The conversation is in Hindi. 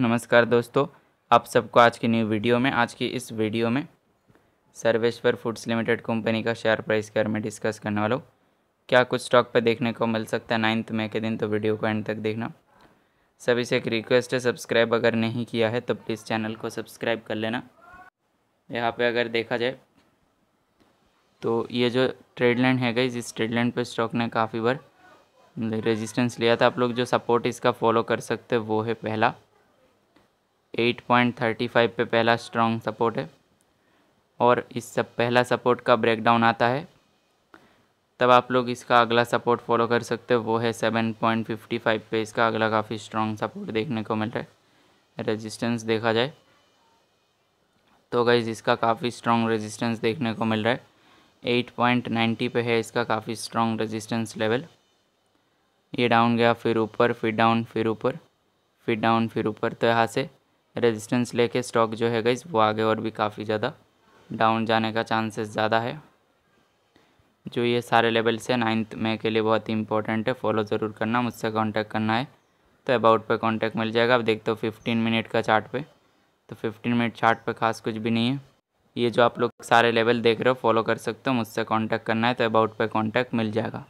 नमस्कार दोस्तों आप सबको आज की न्यू वीडियो में आज की इस वीडियो में सर्वेश्वर फूड्स लिमिटेड कंपनी का शेयर प्राइस के बारे में डिस्कस करने वाला हूँ क्या कुछ स्टॉक पर देखने को मिल सकता है नाइन्थ मई के दिन तो वीडियो को एंड तक देखना सभी से एक रिक्वेस्ट है सब्सक्राइब अगर नहीं किया है तो प्लीज़ चैनल को सब्सक्राइब कर लेना यहाँ पर अगर देखा जाए तो ये जो ट्रेड लाइन है गई जिस ट्रेड लाइन पर स्टॉक ने काफ़ी बार रेजिस्टेंस लिया था आप लोग जो सपोर्ट इसका फॉलो कर सकते वो है पहला 8.35 पे पहला स्ट्रॉन्ग सपोर्ट है और इस सब पहला सपोर्ट का ब्रेकडाउन आता है तब आप लोग इसका अगला सपोर्ट फॉलो कर सकते हो वो है 7.55 पे इसका अगला काफ़ी स्ट्रॉन्ग सपोर्ट देखने को मिल रहा है रेजिस्टेंस देखा जाए तो गाइज इसका काफ़ी स्ट्रॉन्ग रेजिस्टेंस देखने को मिल रहा है 8.90 पे है इसका काफ़ी स्ट्रॉन्ग रेजिस्टेंस लेवल ये डाउन गया फिर ऊपर फिर डाउन फिर ऊपर फिर डाउन फिर ऊपर तो यहाँ से रेजिस्टेंस लेके स्टॉक जो है गई वो आगे और भी काफ़ी ज़्यादा डाउन जाने का चांसेस ज़्यादा है जो ये सारे लेवल से नाइन्थ मे के लिए बहुत ही इंपॉर्टेंट है फॉलो ज़रूर करना मुझसे कांटेक्ट करना है तो अबाउट पे कांटेक्ट मिल जाएगा आप देखते हो फिफ्टीन मिनट का चार्ट पे तो फिफ्टीन मिनट चार्ट पे खास कुछ भी नहीं है ये जो आप लोग सारे लेवल देख रहे हो फॉलो कर सकते हो मुझसे कॉन्टैक्ट करना है तो अबाउट पे कॉन्टैक्ट मिल जाएगा